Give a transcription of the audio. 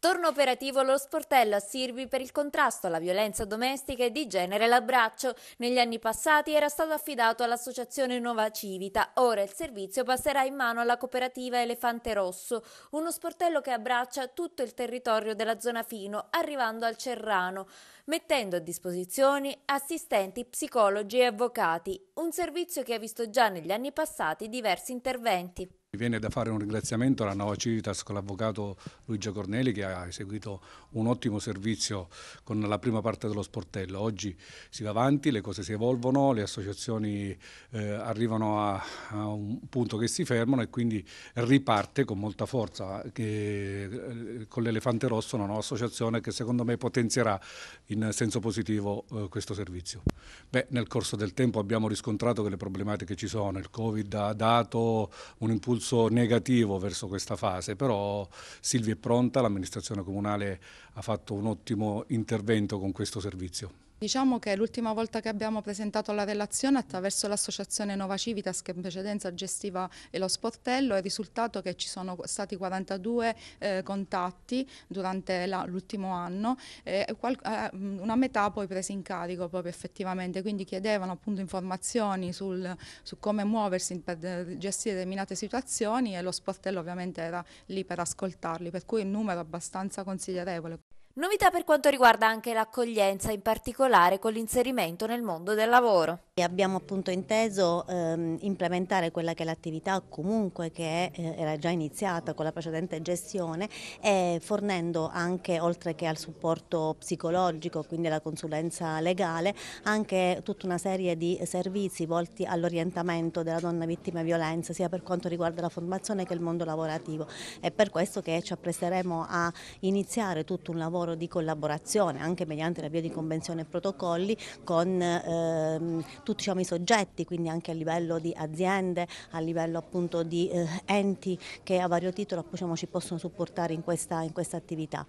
Torno operativo lo sportello a Sirvi per il contrasto alla violenza domestica e di genere l'abbraccio. Negli anni passati era stato affidato all'associazione Nuova Civita, ora il servizio passerà in mano alla cooperativa Elefante Rosso, uno sportello che abbraccia tutto il territorio della zona Fino, arrivando al Cerrano, mettendo a disposizione assistenti, psicologi e avvocati, un servizio che ha visto già negli anni passati diversi interventi. Mi viene da fare un ringraziamento alla Nova Civitas con l'avvocato Luigi Corneli che ha eseguito un ottimo servizio con la prima parte dello sportello. Oggi si va avanti, le cose si evolvono, le associazioni eh, arrivano a, a, un punto che si fermano e quindi riparte con molta forza che, eh, con l'Elefante Rosso una nuova associazione che secondo me potenzierà in senso positivo eh, questo servizio. Beh, nel corso del tempo abbiamo riscontrato che le problematiche ci sono, il Covid ha dato un impulso impulso negativo verso questa fase, però Silvia è pronta, l'amministrazione comunale ha fatto un ottimo intervento con questo servizio. Diciamo che l'ultima volta che abbiamo presentato la relazione attraverso l'associazione Nova Civitas che in precedenza gestiva lo sportello è risultato che ci sono stati 42 eh, contatti durante l'ultimo anno, eh, eh una metà poi presi in carico proprio effettivamente, quindi chiedevano appunto informazioni sul, su come muoversi per eh, gestire determinate situazioni e lo sportello ovviamente era lì per ascoltarli, per cui il numero è abbastanza considerevole. Novità per quanto riguarda anche l'accoglienza, in particolare con l'inserimento nel mondo del lavoro. Abbiamo appunto inteso ehm, implementare quella che è l'attività comunque che eh, era già iniziata con la precedente gestione e eh, fornendo anche oltre che al supporto psicologico quindi alla consulenza legale anche tutta una serie di servizi volti all'orientamento della donna vittima di violenza sia per quanto riguarda la formazione che il mondo lavorativo è per questo che ci appresteremo a iniziare tutto un lavoro di collaborazione anche mediante la via di convenzione e protocolli con ehm, tutti diciamo, i soggetti, quindi anche a livello di aziende, a livello appunto di eh, enti che a vario titolo diciamo, ci possono supportare in questa, in questa attività.